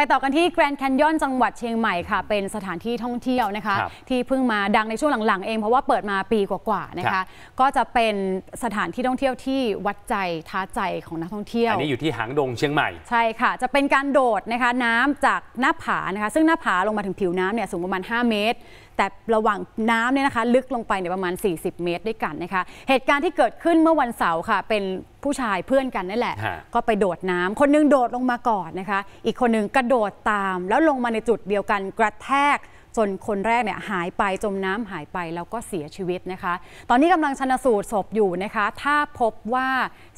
ไปต่อกันที่แกรนด์แคนยอนจังหวัดเชียงใหม่ค่ะ เป็นสถานที่ท่องเที่ยวนะคะ ที่เพิ่งมาดังในช่วงหลังๆ เองเพราะว่าเปิดมาปีกว่าๆนะคะก็จะเป็นสถานที่ท่องเที่ยวที่วัดใจ ท้าใจของนักท่องเที่ยว อันนี้อยู่ที่หางดงเชียงใหม่ใช่ค่ะ จะเป็นการโดดนะคะน้ำจากหน้าผานะคะ ซึ่งหน้าผาลงมาถึงผิวน้ำเนี่ยสูงประมาณ5เมตรแต่ระหว่างน้ำเนี่ยนะคะ ลึกลงไปเนี่ยประมาณ 40 เมตรด้วยกันนะคะ เหตุการณ์ที่เกิดขึ้นเมื่อวันเสาร์ค่ะเป็นผู้ชายเพื่อนกันนั่นแหละก็ไปโดดน้ำ คนนึงโดดลงมาก่อนนะคะอีกคนนึงกระโดดตามแล้วลงมาในจุดเดียวกันกระแทกจนคนแรกเนี่ยหายไปจมน้ำหายไป แล้วก็เสียชีวิตนะคะ ตอนนี้กำลังชนสูตรศพอยู่นะคะ ถ้าพบว่า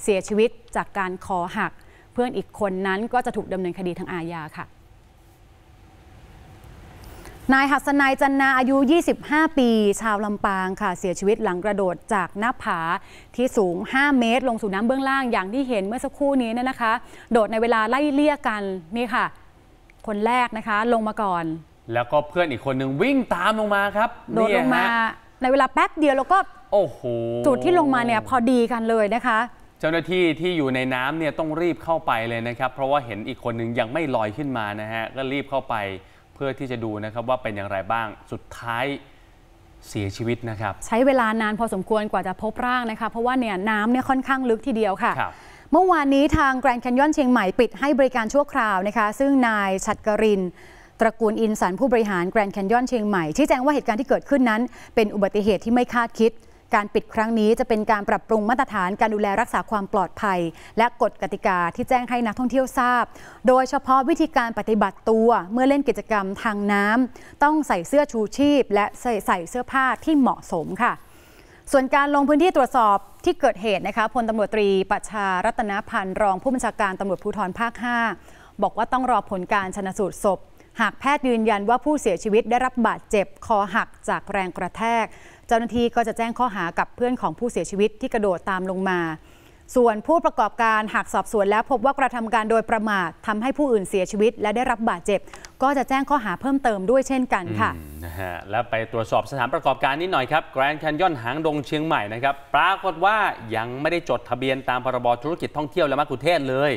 เสียชีวิตจากการคอหักเพื่อนอีกคนนั้นก็จะถูกดำเนินคดีทางอาญาค่ะนายหัสนายจันนาอายุ 25 ปี ชาวลำปางค่ะ เสียชีวิตหลังกระโดดจากหน้าผาที่สูง 5 เมตร ลงสู่น้ำเบื้องล่างอย่างที่เห็นเมื่อสักครู่นี้นะคะ โดดในเวลาไล่เลี่ยกัน นี่ค่ะ คนแรกนะคะ ลงมาก่อน แล้วก็เพื่อนอีกคนหนึ่งวิ่งตามลงมาครับโดดลงมา ในเวลาแป๊บเดียวแล้วก็ โอ้โหจุดที่ลงมาเนี่ยพอดีกันเลยนะคะ เจ้าหน้าที่ที่อยู่ในน้ำเนี่ยต้องรีบเข้าไปเลยนะครับเพราะว่าเห็นอีกคนหนึ่งยังไม่ลอยขึ้นมานะฮะก็รีบเข้าไปพื่อที่จะดูนะครับว่าเป็นอย่างไรบ้างสุดท้ายเสียชีวิตนะครับ ใช้เวลานานพอสมควรกว่าจะพบร่างนะคะเพราะว่าเนี่ยน้ำเนี่ยค่อนข้างลึกทีเดียวค่ะ เมื่อวานนี้ทางแกรนด์แคนยอนเชียงใหม่ปิดให้บริการชั่วคราวนะคะซึ่งนายชัดกริน ตระกูลอินสันผู้บริหารแกรนด์แคนยอนเชียงใหม่ ที่แจ้งว่าเหตุการณ์ที่เกิดขึ้นนั้น เป็นอุบัติเหตุที่ไม่คาดคิดการปิดครั้งนี้จะเป็นการปรับปรุงมาตรฐานการดูแลรักษาความปลอดภัย และกฎกติกาที่แจ้งให้นักท่องเที่ยวทราบ โดยเฉพาะวิธีการปฏิบัติตัวเมื่อเล่นกิจกรรมทางน้ำต้องใส่เสื้อชูชีพและใส่เสื้อผ้าที่เหมาะสมค่ะ ส่วนการลงพื้นที่ตรวจสอบที่เกิดเหตุนะคะพลตำรวจตรีปัชารัตนพันธ์รองผู้บัญชาการตำรวจภูธรภาค5บอกว่าต้องรอผลการชนะสูตรศพหากแพทย์ยืนยันว่าผู้เสียชีวิตได้รับบาดเจ็บคอหักจากแรงกระแทก เจ้าหน้าที่ก็จะแจ้งข้อหากับเพื่อนของผู้เสียชีวิตที่กระโดดตามลงมา ส่วนผู้ประกอบการหากสอบสวนแล้วพบว่ากระทำการโดยประมาททำให้ผู้อื่นเสียชีวิตและได้รับบาดเจ็บ ก็จะแจ้งข้อหาเพิ่มเติมด้วยเช่นกันค่ะนะฮะและไปตรวจสอบสถานประกอบการนิดหน่อยครับแกรนด์แคนยอนหางดงเชียงใหม่นะครับ ปรากฏว่ายังไม่ได้จดทะเบียนตามพรบธุรกิจท่องเที่ยวและมัคคุเทศเลย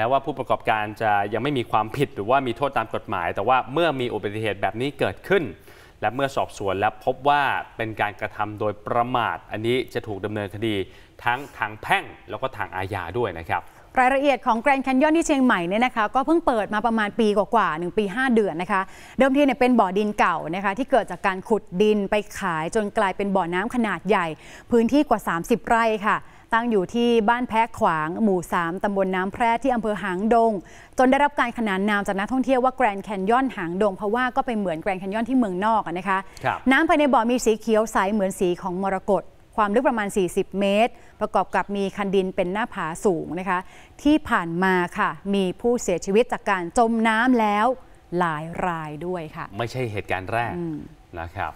ม้ว่าผู้ประกอบการจะยังไม่มีความผิดหรือว่ามีโทษตามกฎหมาย แต่ว่าเมื่อมีอุบัติเหตุแบบนี้เกิดขึ้น และเมื่อสอบสวนแล้วพบว่าเป็นการกระทำโดยประมาท อันนี้จะถูกดำเนินคดีทั้งทางแพ่งแล้วก็ทางอาญาด้วยนะครับ รายละเอียดของแกรนด์แคนยอนที่เชียงใหม่เนี่ยนะคะ ก็เพิ่งเปิดมาประมาณปีกว่าๆหนึ่งปี 5 เดือนนะคะ เดิมทีเนี่ยเป็นบ่อดินเก่านะคะที่เกิดจากการขุดดินไปขายจนกลายเป็นบ่อน้ำขนาดใหญ่ พื้นที่กว่า 30 ไร่ค่ะตั้งอยู่ที่บ้านแพะขวางหมู่ 3 ตำบลน้ำแพร่ที่อำเภอหางดง จนได้รับการขนานนามจากนักท่องเที่ยวว่าแกรนแคนยอนหางดงเพราะว่าก็เป็นเหมือนแกรนแคนยอนที่เมืองนอกนะคะ น้ำภายในบ่อมีสีเขียวใสเหมือนสีของมรกตความลึกประมาณ 40 เมตร ประกอบกับมีคันดินเป็นหน้าผาสูงนะคะที่ผ่านมาค่ะมีผู้เสียชีวิตจากการจมน้ำแล้วหลายรายด้วยค่ะ ไม่ใช่เหตุการณ์แรกนะครับ